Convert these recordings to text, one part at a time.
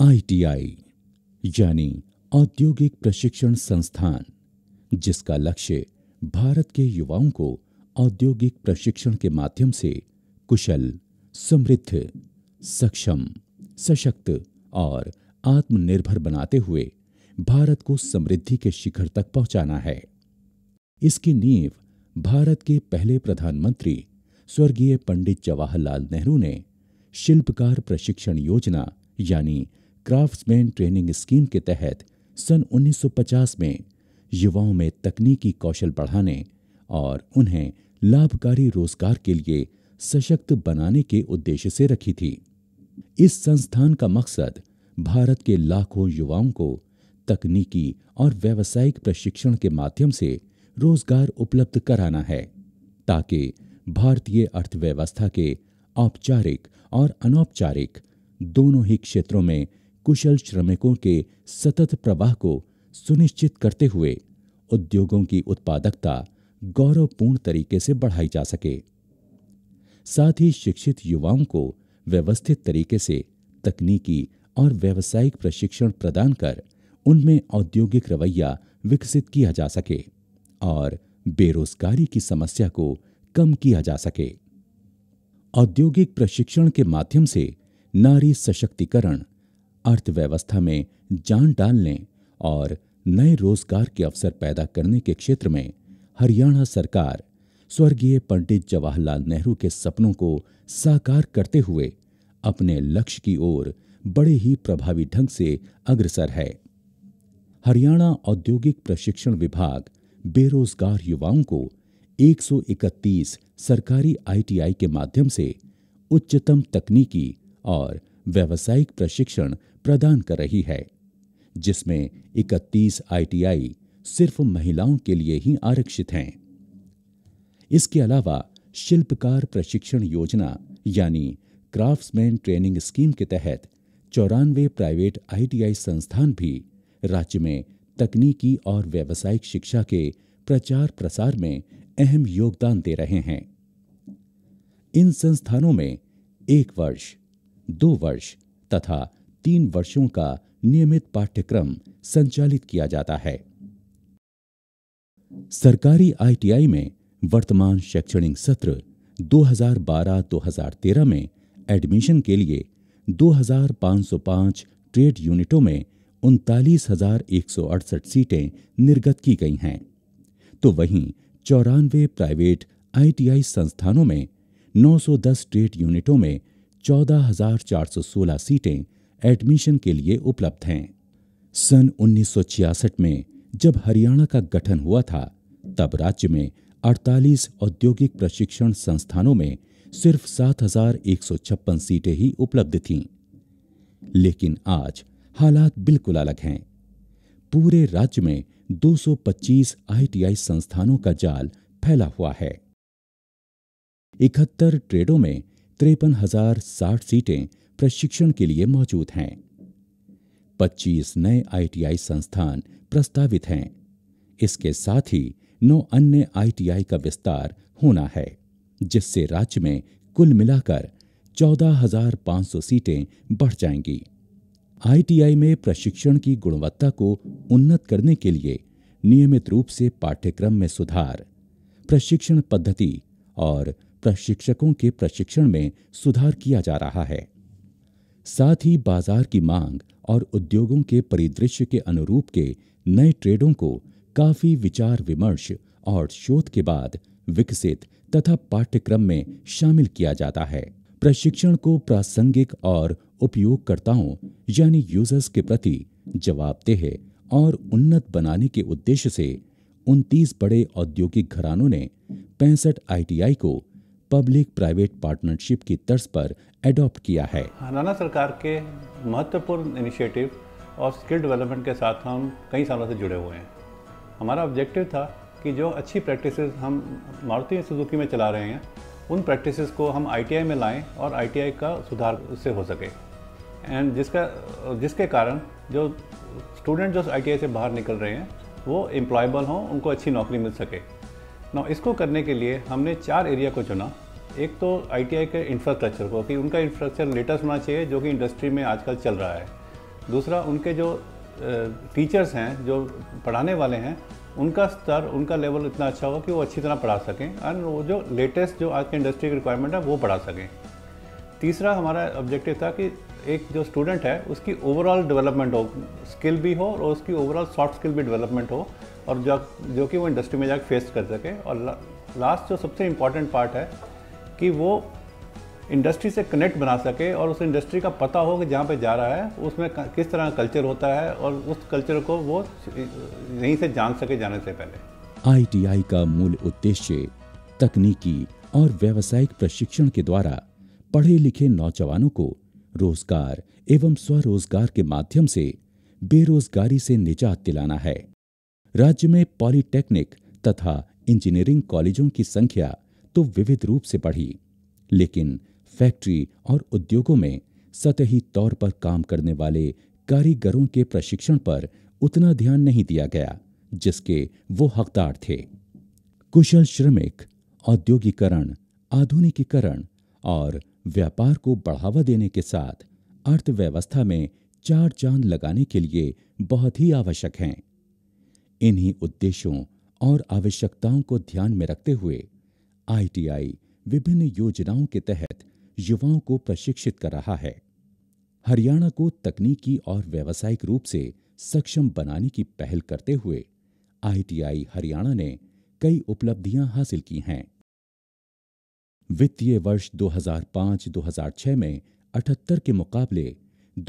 ITI यानी औद्योगिक प्रशिक्षण संस्थान जिसका लक्ष्य भारत के युवाओं को औद्योगिक प्रशिक्षण के माध्यम से कुशल समृद्ध सक्षम सशक्त और आत्मनिर्भर बनाते हुए भारत को समृद्धि के शिखर तक पहुंचाना है इसकी नींव भारत के पहले प्रधानमंत्री स्वर्गीय पंडित जवाहरलाल नेहरू ने शिल्पकार प्रशिक्षण योजना यानी क्राफ्ट्समैन ट्रेनिंग स्कीम के तहत सन 1950 में युवाओं में तकनीकी कौशल बढ़ाने और उन्हें लाभकारी रोजगार के लिए सशक्त बनाने के उद्देश्य से रखी थी इस संस्थान का मकसद भारत के लाखों युवाओं को तकनीकी और व्यावसायिक प्रशिक्षण के माध्यम से रोजगार उपलब्ध कराना है ताकि भारतीय अर्थव्यवस्था के औपचारिक और अनौपचारिक दोनों ही क्षेत्रों में कुशल श्रमिकों के सतत प्रवाह को सुनिश्चित करते हुए उद्योगों की उत्पादकता गौरवपूर्ण तरीके से बढ़ाई जा सके साथ ही शिक्षित युवाओं को व्यवस्थित तरीके से तकनीकी और व्यावसायिक प्रशिक्षण प्रदान कर उनमें औद्योगिक रवैया विकसित किया जा सके और बेरोजगारी की समस्या को कम किया जा सके औद्योगिक प्रशिक्षण के माध्यम से नारी सशक्तिकरण अर्थव्यवस्था में जान डालने और नए रोजगार के अवसर पैदा करने के क्षेत्र में हरियाणा सरकार स्वर्गीय पंडित जवाहरलाल नेहरू के सपनों को साकार करते हुए अपने लक्ष्य की ओर बड़े ही प्रभावी ढंग से अग्रसर है हरियाणा औद्योगिक प्रशिक्षण विभाग बेरोजगार युवाओं को 131 सरकारी आईटीआई के माध्यम से उच्चतम तकनीकी और व्यावसायिक प्रशिक्षण प्रदान कर रही है जिसमें 31 आईटीआई सिर्फ महिलाओं के लिए ही आरक्षित हैं इसके अलावा शिल्पकार प्रशिक्षण योजना यानी क्राफ्ट्समैन ट्रेनिंग स्कीम के तहत चौरानवे प्राइवेट आईटीआई संस्थान भी राज्य में तकनीकी और व्यावसायिक शिक्षा के प्रचार प्रसार में अहम योगदान दे रहे हैं इन संस्थानों में एक वर्ष दो वर्ष तथा तीन वर्षों का नियमित पाठ्यक्रम संचालित किया जाता है सरकारी आईटीआई में वर्तमान शैक्षणिक सत्र 2012-2013 में एडमिशन के लिए 2505 ट्रेड यूनिटों में उनतालीस सीटें निर्गत की गई हैं तो वहीं चौरानवे प्राइवेट आईटीआई संस्थानों में 910 ट्रेड यूनिटों में 14,416 सीटें एडमिशन के लिए उपलब्ध हैं सन 1966 में जब हरियाणा का गठन हुआ था तब राज्य में 48 औद्योगिक प्रशिक्षण संस्थानों में सिर्फ 7,156 सीटें ही उपलब्ध थीं लेकिन आज हालात बिल्कुल अलग हैं पूरे राज्य में 225 आईटीआई संस्थानों का जाल फैला हुआ है इकहत्तर ट्रेडों में तिरपन हजार साठ सीटें प्रशिक्षण के लिए मौजूद हैं 25 नए आईटीआई संस्थान प्रस्तावित हैं इसके साथ ही नौ अन्य आईटीआई का विस्तार होना है जिससे राज्य में कुल मिलाकर 14,500 सीटें बढ़ जाएंगी आईटीआई में प्रशिक्षण की गुणवत्ता को उन्नत करने के लिए नियमित रूप से पाठ्यक्रम में सुधार प्रशिक्षण पद्धति और प्रशिक्षकों के प्रशिक्षण में सुधार किया जा रहा है साथ ही बाजार की मांग और उद्योगों के परिदृश्य के अनुरूप के नए ट्रेडों को काफी विचार विमर्श और शोध के बाद विकसित तथा पाठ्यक्रम में शामिल किया जाता है प्रशिक्षण को प्रासंगिक और उपयोगकर्ताओं यानी यूजर्स के प्रति जवाबदेह और उन्नत बनाने के उद्देश्य से उनतीस बड़े औद्योगिक घरानों ने पैंसठ आईटीआई को पब्लिक प्राइवेट पार्टनरशिप की तर्ज पर एडॉप्ट किया है हरियाणा सरकार के महत्वपूर्ण इनिशिएटिव और स्किल डेवलपमेंट के साथ हम कई सालों से जुड़े हुए हैं हमारा ऑब्जेक्टिव था कि जो अच्छी प्रैक्टिस हम मारुति सुजुकी में चला रहे हैं उन प्रैक्टिस को हम आई में लाएँ और आई का सुधार उससे हो सके एंड जिसका जिसके कारण जो स्टूडेंट जो आई से बाहर निकल रहे हैं वो एम्प्लॉयबल हों उनको अच्छी नौकरी मिल सके ना इसको करने के लिए हमने चार एरिया को चुना एक तो आईटीआई के इंफ्रास्ट्रक्चर को कि उनका इंफ्रास्ट्रक्चर लेटेस्ट होना चाहिए जो कि इंडस्ट्री में आजकल चल रहा है दूसरा उनके जो टीचर्स हैं जो पढ़ाने वाले हैं उनका स्तर उनका लेवल इतना अच्छा होगा कि वो अच्छी तरह पढ़ा सकें एंड वो जो लेटेस्ट जो आज के इंडस्ट्री की रिक्वायरमेंट है वो पढ़ा सकें तीसरा हमारा ऑब्जेक्टिव था कि एक जो स्टूडेंट है उसकी ओवरऑल डेवलपमेंट हो स्किल भी हो और उसकी ओवरऑल सॉफ्ट स्किल भी डेवलपमेंट हो और जो जो कि वो इंडस्ट्री में जाकर फेस कर सके और ला, लास्ट जो सबसे इम्पॉर्टेंट पार्ट है कि वो इंडस्ट्री से कनेक्ट बना सके और उस इंडस्ट्री का पता हो कि जहाँ पे जा रहा है उसमें किस तरह का कल्चर होता है और उस कल्चर को वो यहीं से जान सके जाने से पहले आईटीआई का मूल उद्देश्य तकनीकी और व्यावसायिक प्रशिक्षण के द्वारा पढ़े लिखे नौजवानों को रोजगार एवं स्वरोजगार के माध्यम से बेरोजगारी से निजात दिलाना है राज्य में पॉलिटेक्निक तथा इंजीनियरिंग कॉलेजों की संख्या तो विविध रूप से बढ़ी लेकिन फैक्ट्री और उद्योगों में सतही तौर पर काम करने वाले कारीगरों के प्रशिक्षण पर उतना ध्यान नहीं दिया गया जिसके वो हकदार थे कुशल श्रमिक औद्योगिकरण आधुनिकीकरण और व्यापार को बढ़ावा देने के साथ अर्थव्यवस्था में चार चांद लगाने के लिए बहुत ही आवश्यक हैं इन्हीं उद्देश्यों और आवश्यकताओं को ध्यान में रखते हुए आईटीआई विभिन्न योजनाओं के तहत युवाओं को प्रशिक्षित कर रहा है हरियाणा को तकनीकी और व्यावसायिक रूप से सक्षम बनाने की पहल करते हुए आईटीआई हरियाणा ने कई उपलब्धियां हासिल की हैं वित्तीय वर्ष 2005-2006 में 78 के मुकाबले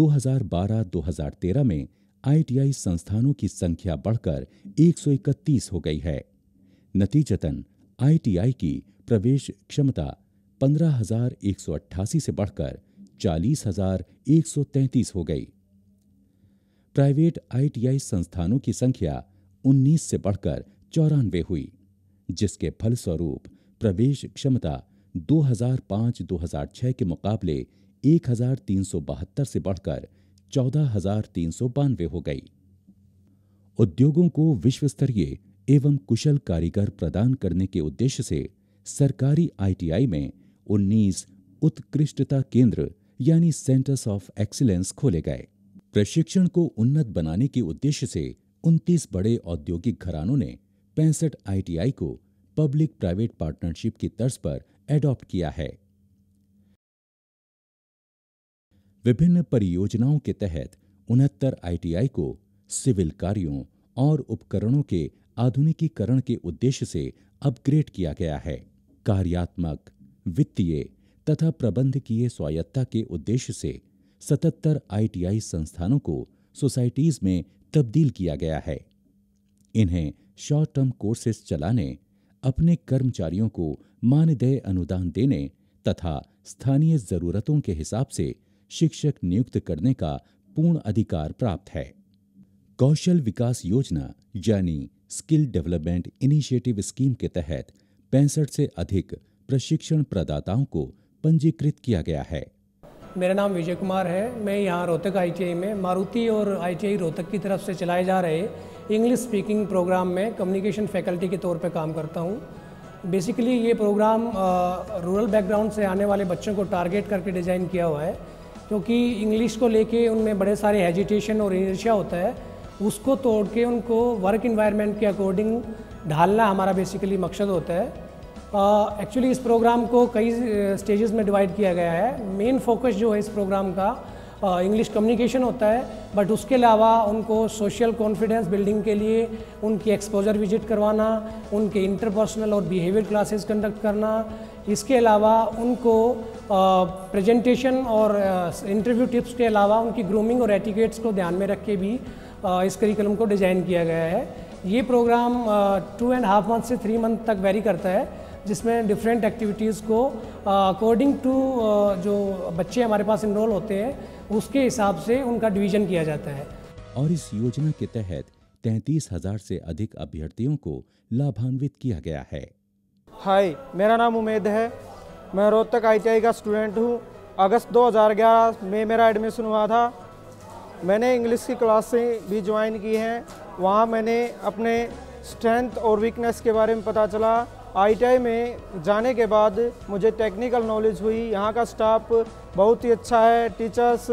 2012-2013 में आईटीआई संस्थानों की संख्या बढ़कर 131 हो गई है नतीजतन आईटीआई की प्रवेश क्षमता 15,188 से बढ़कर 40,133 हो गई प्राइवेट आईटीआई संस्थानों की संख्या 19 से बढ़कर चौरानवे हुई जिसके फलस्वरूप प्रवेश क्षमता 2005-2006 के मुकाबले एक से बढ़कर चौदह हजार तीन सौ बानवे हो गई उद्योगों को विश्व स्तरीय एवं कुशल कारीगर प्रदान करने के उद्देश्य से सरकारी आईटीआई में 19 उत्कृष्टता केंद्र यानी सेंटर्स ऑफ एक्सीलेंस खोले गए प्रशिक्षण को उन्नत बनाने के उद्देश्य से 29 बड़े औद्योगिक घरानों ने पैंसठ आईटीआई को पब्लिक प्राइवेट पार्टनरशिप की तर्ज पर एडॉप्ट किया है विभिन्न परियोजनाओं के तहत उनहत्तर आईटीआई को सिविल कार्यों और उपकरणों के आधुनिकीकरण के उद्देश्य से अपग्रेड किया गया है कार्यात्मक वित्तीय तथा प्रबंधकीय स्वायत्ता के उद्देश्य से सतहत्तर आईटीआई संस्थानों को सोसाइटीज में तब्दील किया गया है इन्हें शॉर्ट टर्म कोर्सेस चलाने अपने कर्मचारियों को मानदेय अनुदान देने तथा स्थानीय जरूरतों के हिसाब से शिक्षक नियुक्त करने का पूर्ण अधिकार प्राप्त है कौशल विकास योजना यानी स्किल डेवलपमेंट इनिशिएटिव स्कीम के तहत पैंसठ से अधिक प्रशिक्षण प्रदाताओं को पंजीकृत किया गया है मेरा नाम विजय कुमार है मैं यहाँ रोहतक आई में मारुति और आई रोहतक की तरफ से चलाए जा रहे इंग्लिश स्पीकिंग प्रोग्राम में कम्युनिकेशन फैकल्टी के तौर पर काम करता हूँ बेसिकली ये प्रोग्राम रूरल बैकग्राउंड से आने वाले बच्चों को टारगेट करके डिज़ाइन किया हुआ है क्योंकि इंग्लिश को लेके उनमें बड़े सारे हेजिटेशन और इनर्शिया होता है उसको तोड़ के उनको वर्क इन्वायरमेंट के अकॉर्डिंग ढालना हमारा बेसिकली मकसद होता है एक्चुअली uh, इस प्रोग्राम को कई स्टेजेस में डिवाइड किया गया है मेन फोकस जो है इस प्रोग्राम का इंग्लिश कम्युनिकेशन होता है बट उसके अलावा उनको सोशल कॉन्फिडेंस बिल्डिंग के लिए उनकी एक्सपोजर विजिट करवाना उनके इंटरपर्सनल और बिहेवियर क्लासेस कंडक्ट करना इसके अलावा उनको प्रेजेंटेशन और इंटरव्यू टिप्स के अलावा उनकी ग्रूमिंग और एटिकेट्स को ध्यान में रख के भी इस करिकुलम को डिज़ाइन किया गया है ये program two and half month से थ्री मंथ तक वेरी करता है जिसमें डिफरेंट एक्टिविटीज़ को अकॉर्डिंग टू जो बच्चे हमारे पास इनरोल होते हैं उसके हिसाब से उनका डिवीजन किया जाता है और इस योजना के तहत तैतीस हजार से अधिक अभ्यर्थियों को लाभान्वित किया गया है हाय मेरा नाम उमेद है मैं रोहतक आई का स्टूडेंट हूँ अगस्त 2011 में मेरा एडमिशन हुआ था मैंने इंग्लिश की क्लासें भी ज्वाइन की हैं वहाँ मैंने अपने स्ट्रेंथ और वीकनेस के बारे में पता चला आईटीआई में जाने के बाद मुझे टेक्निकल नॉलेज हुई यहाँ का स्टाफ बहुत ही अच्छा है टीचर्स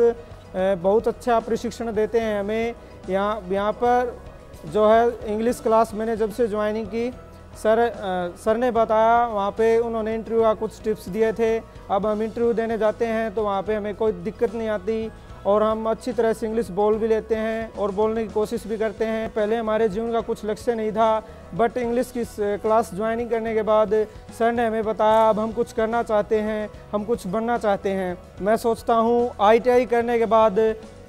बहुत अच्छा प्रशिक्षण देते हैं हमें यहाँ यहाँ पर जो है इंग्लिश क्लास मैंने जब से ज्वाइनिंग की सर आ, सर ने बताया वहाँ पे उन्होंने इंटरव्यू का कुछ टिप्स दिए थे अब हम इंटरव्यू देने जाते हैं तो वहाँ पे हमें कोई दिक्कत नहीं आती और हम अच्छी तरह से इंग्लिश बोल भी लेते हैं और बोलने की कोशिश भी करते हैं पहले हमारे जीवन का कुछ लक्ष्य नहीं था बट इंग्लिश की क्लास ज्वाइनिंग करने के बाद सर ने हमें बताया अब हम कुछ करना चाहते हैं हम कुछ बनना चाहते हैं मैं सोचता हूँ आई करने के बाद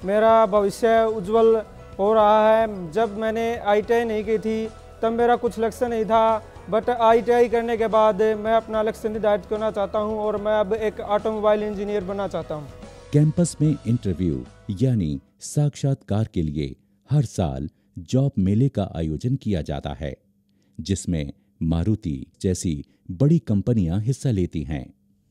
मेरा भविष्य उज्जवल हो रहा है जब मैंने आई नहीं की थी तब मेरा कुछ लक्ष्य नहीं था बट आई करने के बाद मैं अपना लक्ष्य निर्धारित करना चाहता हूँ और मैं अब एक ऑटोमोबाइल इंजीनियर बनना चाहता हूँ कैंपस में इंटरव्यू यानी साक्षात्कार के लिए हर साल जॉब मेले का आयोजन किया जाता है जिसमें मारुति जैसी बड़ी कंपनियां हिस्सा लेती हैं